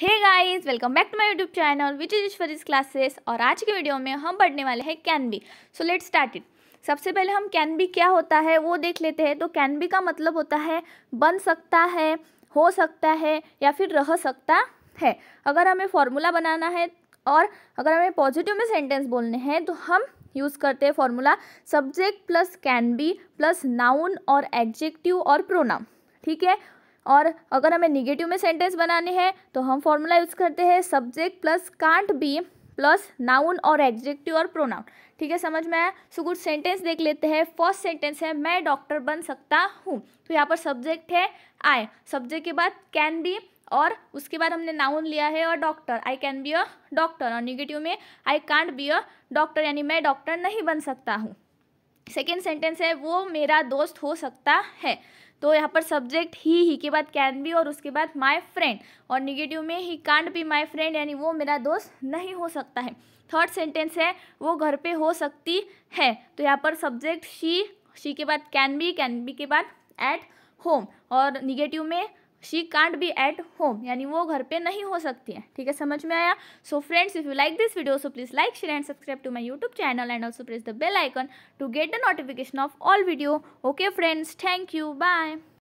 hey guys welcome back to my YouTube channel which is for classes और आज के video में हम पढ़ने वाले हैं can be so let start it सबसे पहले हम कैन बी क्या होता है वो देख लेते हैं तो कैन बी का मतलब होता है बन सकता है हो सकता है या फिर रह सकता है अगर हमें फॉर्मूला बनाना है और अगर हमें पॉजिटिव में सेंटेंस बोलने हैं तो हम यूज़ करते हैं formula subject plus can be plus noun और एडजेक्टिव और प्रोनाउन ठीक है और अगर हमें निगेटिव में सेंटेंस बनाने हैं तो हम फॉर्मूला यूज़ करते हैं subject plus can't be plus noun और एग्जेक्टिव और प्रोनाउन ठीक है समझ में आया सो कुछ सेंटेंस देख लेते हैं फर्स्ट सेंटेंस है मैं डॉक्टर बन सकता हूँ तो यहाँ पर सब्जेक्ट है आई सब्जेक्ट के बाद कैन बी और उसके बाद हमने नाउन लिया है और doctor I can be a doctor और निगेटिव में I can't be a doctor यानी मैं डॉक्टर नहीं बन सकता हूँ सेकेंड सेंटेंस है वो मेरा दोस्त हो सकता है तो यहाँ पर सब्जेक्ट ही ही के बाद कैन बी और उसके बाद माय फ्रेंड और निगेटिव में he can't be my friend यानी वो मेरा दोस्त नहीं हो सकता है थर्ड सेंटेंस है वो घर पे हो सकती है तो यहाँ पर सब्जेक्ट शी शी के बाद कैन बी कैन बी के बाद एट होम और निगेटिव में she can't be at home यानी वो घर पे नहीं हो सकती है ठीक है समझ में आया so friends if you like this video so please like share and subscribe to my YouTube channel and also press the bell icon to get the notification of all video okay friends thank you bye